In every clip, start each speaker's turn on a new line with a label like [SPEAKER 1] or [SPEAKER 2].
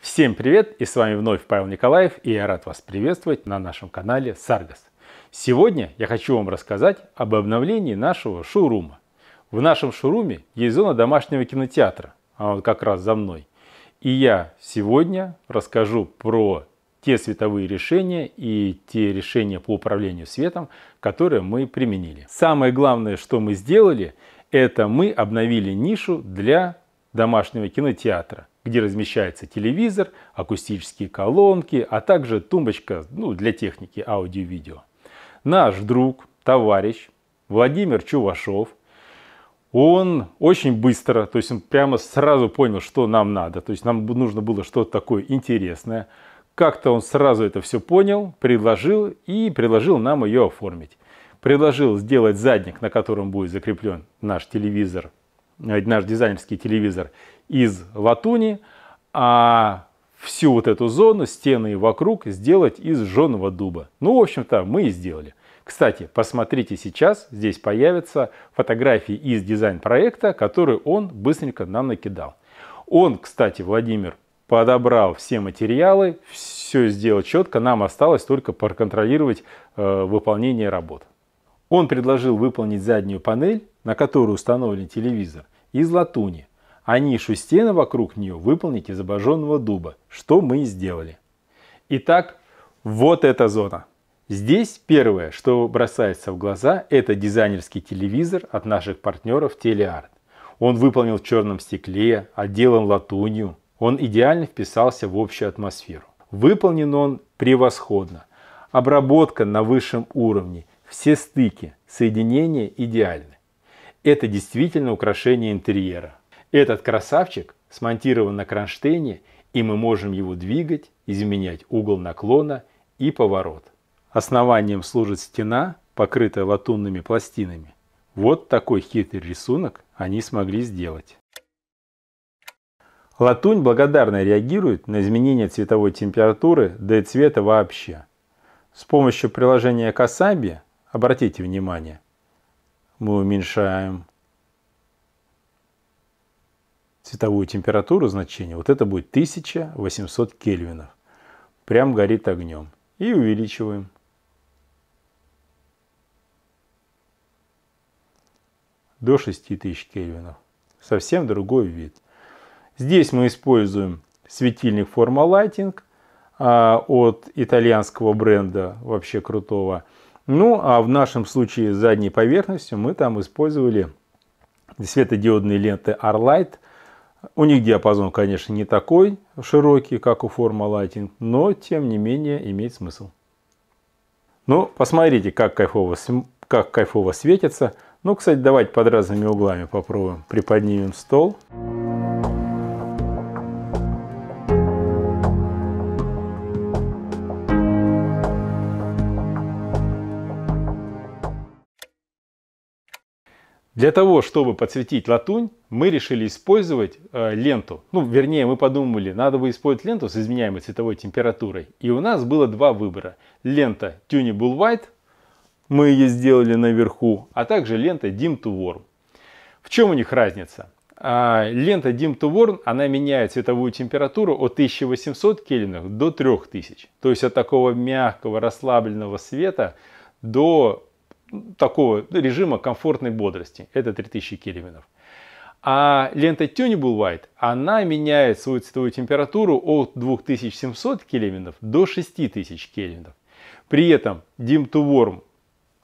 [SPEAKER 1] Всем привет и с вами вновь Павел Николаев и я рад вас приветствовать на нашем канале Sargas. Сегодня я хочу вам рассказать об обновлении нашего шоурума. В нашем шоуруме есть зона домашнего кинотеатра, а он как раз за мной. И я сегодня расскажу про те световые решения и те решения по управлению светом, которые мы применили. Самое главное, что мы сделали, это мы обновили нишу для домашнего кинотеатра где размещается телевизор, акустические колонки, а также тумбочка ну, для техники аудио-видео. Наш друг, товарищ Владимир Чувашов, он очень быстро, то есть он прямо сразу понял, что нам надо. То есть нам нужно было что-то такое интересное. Как-то он сразу это все понял, предложил и предложил нам ее оформить. Предложил сделать задник, на котором будет закреплен наш телевизор наш дизайнерский телевизор, из латуни, а всю вот эту зону, стены и вокруг сделать из жженого дуба. Ну, в общем-то, мы и сделали. Кстати, посмотрите сейчас, здесь появятся фотографии из дизайн-проекта, которые он быстренько нам накидал. Он, кстати, Владимир, подобрал все материалы, все сделал четко, нам осталось только проконтролировать э, выполнение работ. Он предложил выполнить заднюю панель, на которую установлен телевизор, из латуни, а нишу стены вокруг нее выполнить из обожженного дуба, что мы и сделали. Итак, вот эта зона. Здесь первое, что бросается в глаза, это дизайнерский телевизор от наших партнеров Телеарт. Он выполнен в черном стекле, отделан латунью. Он идеально вписался в общую атмосферу. Выполнен он превосходно. Обработка на высшем уровне. Все стыки, соединения идеальны. Это действительно украшение интерьера. Этот красавчик смонтирован на кронштейне, и мы можем его двигать, изменять угол наклона и поворот. Основанием служит стена, покрытая латунными пластинами. Вот такой хитрый рисунок они смогли сделать. Латунь благодарно реагирует на изменение цветовой температуры, да и цвета вообще. С помощью приложения Касаби, обратите внимание, мы уменьшаем цветовую температуру значения, вот это будет 1800 кельвинов. Прям горит огнем. И увеличиваем. До 6000 кельвинов. Совсем другой вид. Здесь мы используем светильник Forma Lighting а, от итальянского бренда, вообще крутого. Ну, а в нашем случае с задней поверхностью мы там использовали светодиодные ленты Arlight. У них диапазон, конечно, не такой широкий, как у Forma Lighting, но, тем не менее, имеет смысл. Ну, посмотрите, как кайфово, как кайфово светится. Ну, кстати, давайте под разными углами попробуем. Приподнимем стол. Thank Для того, чтобы подсветить латунь, мы решили использовать э, ленту. Ну, вернее, мы подумали, надо бы использовать ленту с изменяемой цветовой температурой. И у нас было два выбора. Лента Tunable White, мы ее сделали наверху, а также лента Dim to Warm. В чем у них разница? А, лента Dim to Warm, она меняет цветовую температуру от 1800 кельвинов до 3000. То есть от такого мягкого, расслабленного света до такого режима комфортной бодрости. Это 3000 кельвинов. А лента Tunable White, она меняет свою цветовую температуру от 2700 кельвинов до 6000 кельвинов. При этом Dim to Warm,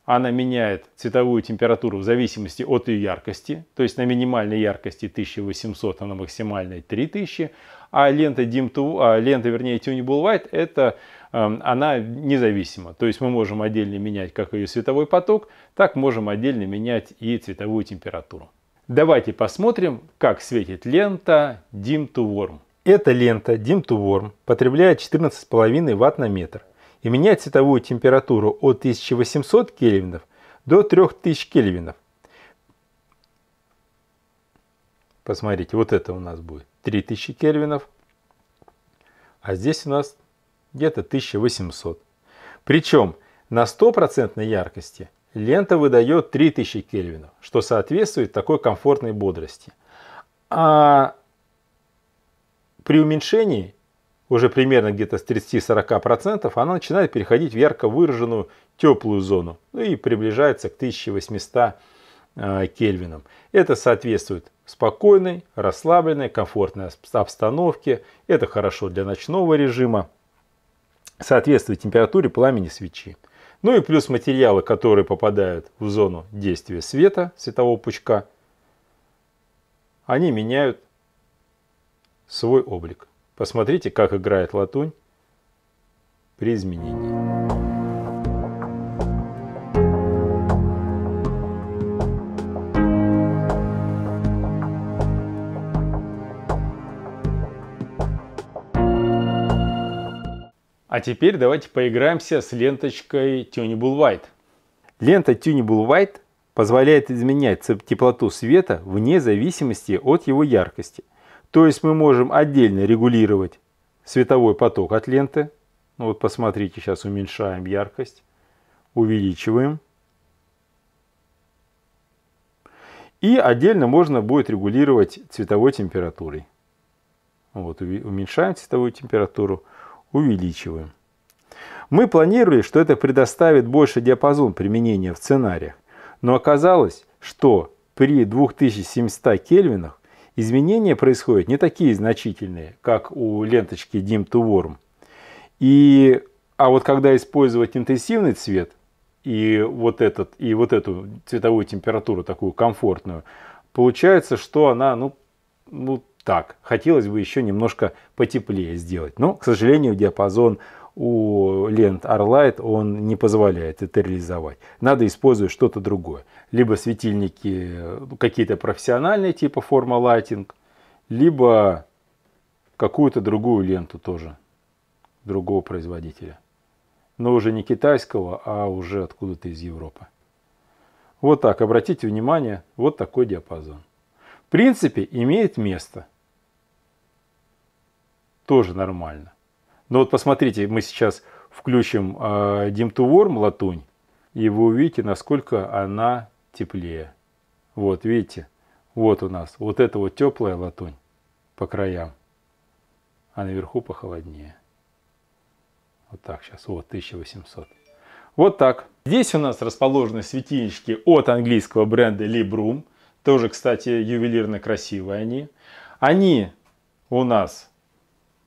[SPEAKER 1] она меняет цветовую температуру в зависимости от ее яркости. То есть на минимальной яркости 1800, а на максимальной 3000. А лента, Dim to, а лента вернее, Tunable White это Эм, она независима. То есть мы можем отдельно менять как ее световой поток, так можем отдельно менять и цветовую температуру. Давайте посмотрим, как светит лента Dim to Warm. Эта лента Dim to Warm потребляет 14,5 Вт на метр и меняет цветовую температуру от 1800 кельвинов до 3000 кельвинов. Посмотрите, вот это у нас будет 3000 кельвинов, а здесь у нас где-то 1800. Причем на стопроцентной яркости лента выдает 3000 кельвинов, что соответствует такой комфортной бодрости. А при уменьшении, уже примерно где-то с 30-40%, она начинает переходить в ярко выраженную теплую зону ну и приближается к 1800 э, кельвинам. Это соответствует спокойной, расслабленной, комфортной обстановке. Это хорошо для ночного режима соответствует температуре пламени свечи. Ну и плюс материалы, которые попадают в зону действия света, светового пучка, они меняют свой облик. Посмотрите, как играет латунь при изменении. А теперь давайте поиграемся с ленточкой Tunable White. Лента Tunable White позволяет изменять теплоту света вне зависимости от его яркости. То есть мы можем отдельно регулировать световой поток от ленты. Ну вот посмотрите, сейчас уменьшаем яркость, увеличиваем. И отдельно можно будет регулировать цветовой температурой. Вот, уменьшаем цветовую температуру, увеличиваем. Мы планировали, что это предоставит больше диапазон применения в сценариях, но оказалось, что при 2700 кельвинах изменения происходят не такие значительные, как у ленточки Dim to Warm. И, а вот когда использовать интенсивный цвет и вот, этот, и вот эту цветовую температуру, такую комфортную, получается, что она ну, ну, так. Хотелось бы еще немножко потеплее сделать. Но, к сожалению, диапазон у лент Arlight он не позволяет это реализовать. Надо использовать что-то другое. Либо светильники э, какие-то профессиональные, типа форма Lighting, либо какую-то другую ленту тоже, другого производителя. Но уже не китайского, а уже откуда-то из Европы. Вот так, обратите внимание, вот такой диапазон. В принципе, имеет место – тоже нормально. Но вот посмотрите, мы сейчас включим э, а, Dim to Warm латунь, и вы увидите, насколько она теплее. Вот, видите? Вот у нас вот эта вот теплая латунь по краям, а наверху похолоднее. Вот так сейчас, вот 1800. Вот так. Здесь у нас расположены светильнички от английского бренда Librum. Тоже, кстати, ювелирно красивые они. Они у нас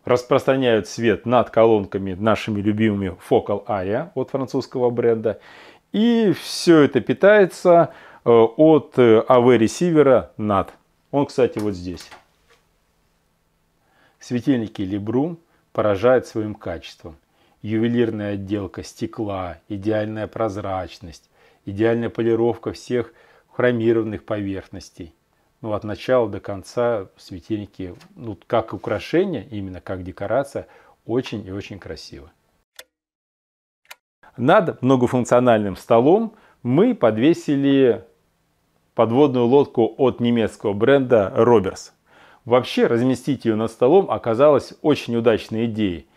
[SPEAKER 1] распространяют свет над колонками нашими любимыми Focal Area от французского бренда. И все это питается э, от э, AV-ресивера NAT. Он, кстати, вот здесь. Светильники Librou поражают своим качеством. Ювелирная отделка стекла, идеальная прозрачность, идеальная полировка всех хромированных поверхностей ну, от начала до конца светильники, ну, как украшение, именно как декорация, очень и очень красиво. Над многофункциональным столом мы подвесили подводную лодку от немецкого бренда Roberts. Вообще разместить ее над столом оказалось очень удачной идеей.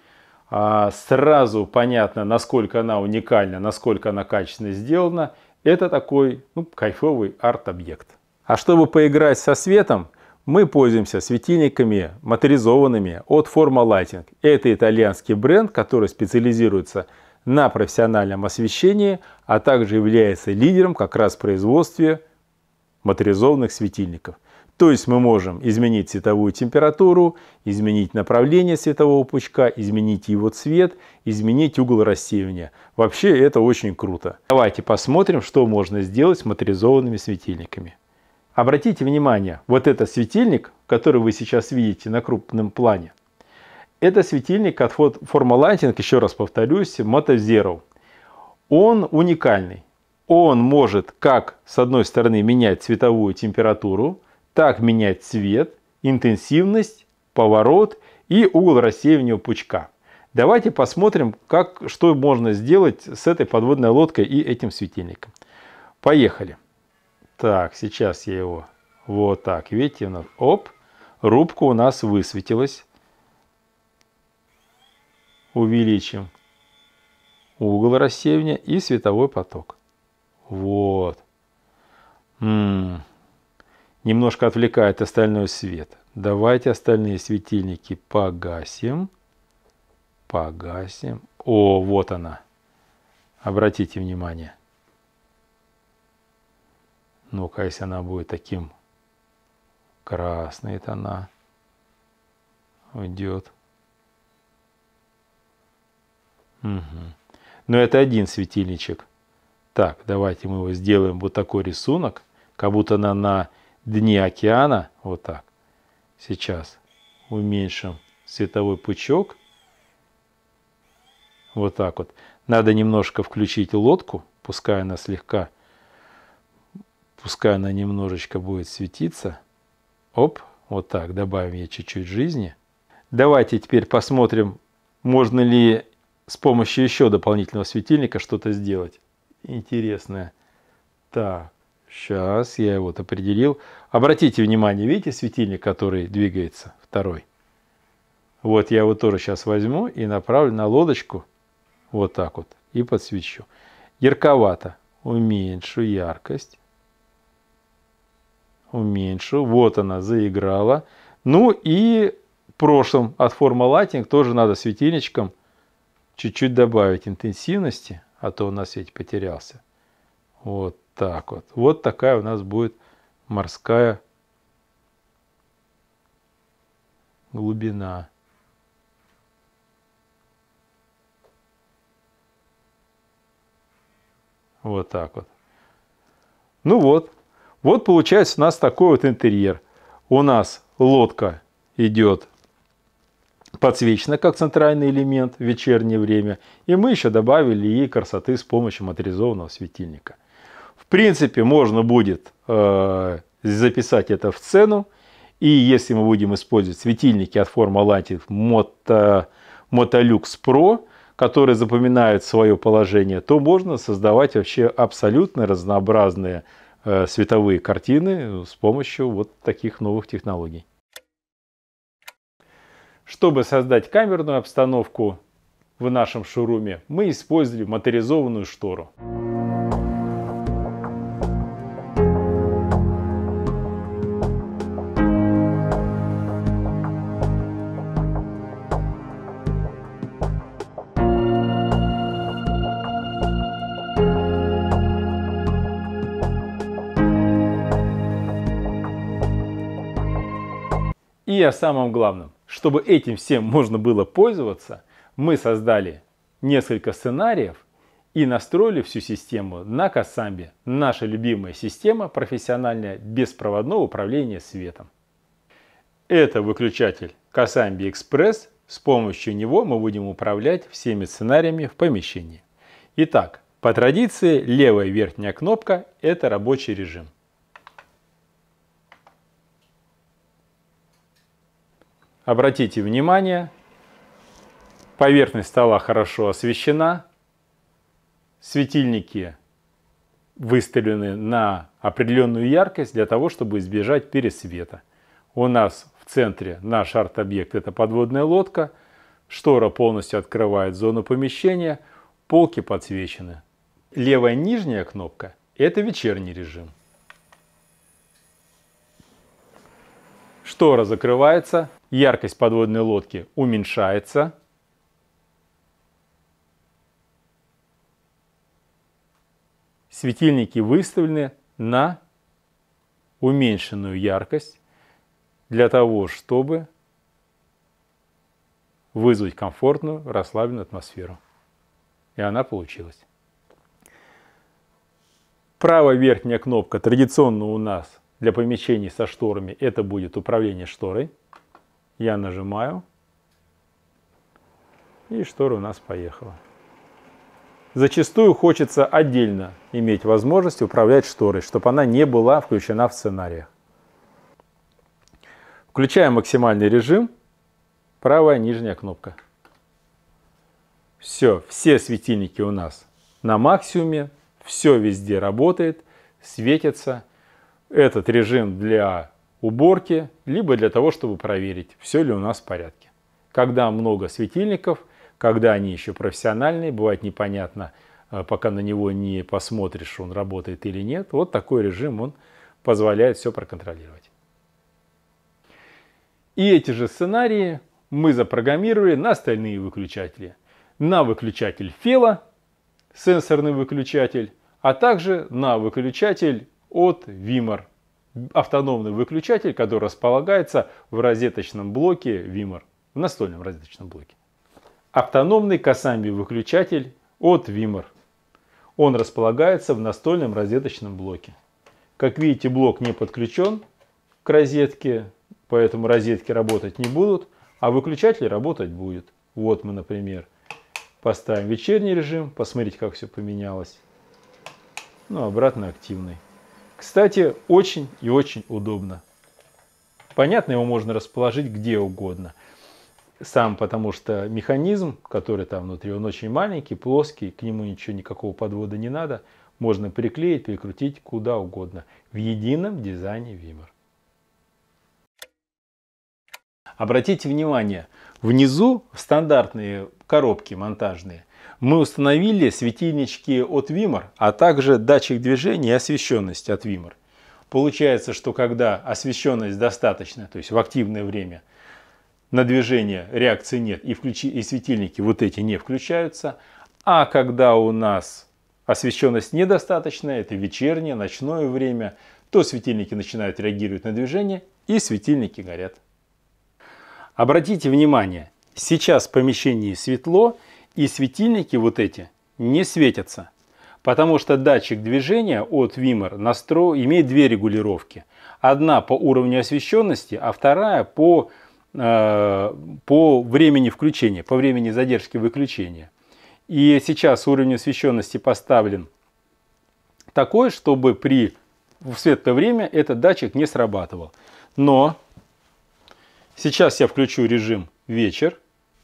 [SPEAKER 1] А, сразу понятно, насколько она уникальна, насколько она качественно сделана. Это такой ну, кайфовый арт-объект. А чтобы поиграть со светом, мы пользуемся светильниками моторизованными от Forma Lighting. Это итальянский бренд, который специализируется на профессиональном освещении, а также является лидером как раз в производстве моторизованных светильников. То есть мы можем изменить цветовую температуру, изменить направление светового пучка, изменить его цвет, изменить угол рассеивания. Вообще это очень круто. Давайте посмотрим, что можно сделать с моторизованными светильниками. Обратите внимание, вот этот светильник, который вы сейчас видите на крупном плане, это светильник от Forma Lighting, еще раз повторюсь, Moto Zero. Он уникальный. Он может как с одной стороны менять цветовую температуру, так менять цвет, интенсивность, поворот и угол рассеивания пучка. Давайте посмотрим, как, что можно сделать с этой подводной лодкой и этим светильником. Поехали. Так, сейчас я его... Вот так, видите? Оп, рубка у нас высветилась. Увеличим угол рассеивания и световой поток. Вот. М м-м. -м. Немножко отвлекает остальной свет. Давайте остальные светильники погасим. Погасим. О, вот она. Обратите внимание. Ну-ка, если она будет таким красной, это она уйдет. Угу. Но это один светильничек. Так, давайте мы его сделаем вот такой рисунок, как будто она на дне океана, вот так. Сейчас уменьшим световой пучок. Вот так вот. Надо немножко включить лодку, пускай она слегка Пускай она немножечко будет светиться. Оп, вот так, добавим ей чуть-чуть жизни. Давайте теперь посмотрим, можно ли с помощью еще дополнительного светильника что-то сделать. Интересное. Так, сейчас я его вот определил. Обратите внимание, видите светильник, который двигается, второй? Вот я его тоже сейчас возьму и направлю на лодочку, вот так вот, и подсвечу. Ярковато. Уменьшу яркость уменьшу. Вот она заиграла. Ну и прошлым прошлом от форма лайтинг тоже надо светильничком чуть-чуть добавить интенсивности, а то у нас ведь потерялся. Вот так вот. Вот такая у нас будет морская глубина. Вот так вот. Ну вот, вот получается у нас такой вот интерьер. У нас лодка идет подсвечена как центральный элемент в вечернее время. И мы еще добавили ей красоты с помощью моторизованного светильника. В принципе, можно будет э, записать это в цену. И если мы будем использовать светильники от формы Lighting Moto, Motolux Pro, которые запоминают свое положение, то можно создавать вообще абсолютно разнообразные Э, световые картины с помощью вот таких новых технологий. Чтобы создать камерную обстановку в нашем шоуруме, мы использовали моторизованную штору. И о самом главном, чтобы этим всем можно было пользоваться, мы создали несколько сценариев и настроили всю систему на Кассамби, наша любимая система профессиональная беспроводного управления светом. Это выключатель Кассамби Экспресс. С помощью него мы будем управлять всеми сценариями в помещении. Итак, по традиции левая верхняя кнопка – это рабочий режим – Обратите внимание, поверхность стола хорошо освещена, светильники выставлены на определенную яркость для того, чтобы избежать пересвета. У нас в центре наш арт-объект – это подводная лодка, штора полностью открывает зону помещения, полки подсвечены. Левая нижняя кнопка – это вечерний режим. Штора закрывается, яркость подводной лодки уменьшается. Светильники выставлены на уменьшенную яркость для того, чтобы вызвать комфортную, расслабленную атмосферу. И она получилась. Правая верхняя кнопка традиционно у нас для помещений со шторами это будет управление шторой. Я нажимаю, и штора у нас поехала. Зачастую хочется отдельно иметь возможность управлять шторой, чтобы она не была включена в сценариях. Включаем максимальный режим, правая нижняя кнопка. Все, все светильники у нас на максимуме, все везде работает, светится. Этот режим для уборки, либо для того, чтобы проверить, все ли у нас в порядке. Когда много светильников, когда они еще профессиональные, бывает непонятно, э, пока на него не посмотришь, он работает или нет. Вот такой режим он позволяет все проконтролировать. И эти же сценарии мы запрограммировали на остальные выключатели. На выключатель фела, сенсорный выключатель, а также на выключатель от Вимар автономный выключатель, который располагается в розеточном блоке Вимор, в настольном розеточном блоке. Автономный Касамби выключатель от Вимор. Он располагается в настольном розеточном блоке. Как видите, блок не подключен к розетке, поэтому розетки работать не будут, а выключатель работать будет. Вот мы, например, поставим вечерний режим, посмотрите, как все поменялось. Ну, обратно активный. Кстати, очень и очень удобно. Понятно, его можно расположить где угодно. Сам, потому что механизм, который там внутри, он очень маленький, плоский, к нему ничего, никакого подвода не надо. Можно приклеить, перекрутить куда угодно. В едином дизайне Вимер. Обратите внимание, внизу стандартные коробки монтажные мы установили светильнички от Вимор, а также датчик движения и освещенность от Вимор. Получается, что когда освещенность достаточна, то есть в активное время на движение реакции нет и, включи, и светильники вот эти не включаются, а когда у нас освещенность недостаточная, это вечернее, ночное время, то светильники начинают реагировать на движение и светильники горят. Обратите внимание, сейчас в помещении светло, и светильники вот эти не светятся, потому что датчик движения от Вимер настро... имеет две регулировки. Одна по уровню освещенности, а вторая по, э, по времени включения, по времени задержки выключения. И сейчас уровень освещенности поставлен такой, чтобы при в светлое время этот датчик не срабатывал. Но сейчас я включу режим вечер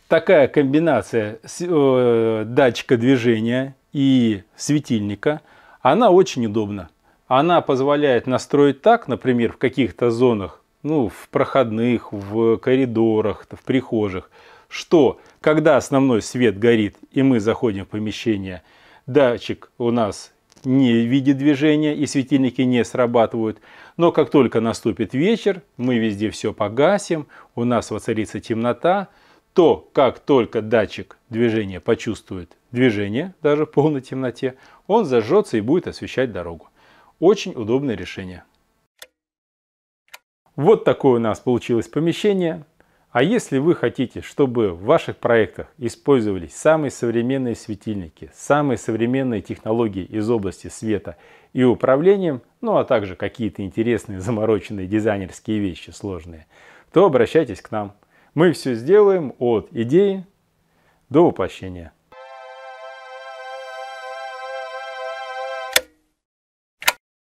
[SPEAKER 1] такая комбинация э, датчика движения и светильника, она очень удобна. Она позволяет настроить так, например, в каких-то зонах, ну, в проходных, в коридорах, в прихожих, что когда основной свет горит и мы заходим в помещение, датчик у нас не видит движения и светильники не срабатывают. Но как только наступит вечер, мы везде все погасим, у нас воцарится темнота, то как только датчик движения почувствует движение, даже в полной темноте, он зажжется и будет освещать дорогу. Очень удобное решение. Вот такое у нас получилось помещение. А если вы хотите, чтобы в ваших проектах использовались самые современные светильники, самые современные технологии из области света и управления, ну а также какие-то интересные замороченные дизайнерские вещи сложные, то обращайтесь к нам. Мы все сделаем от идеи до воплощения.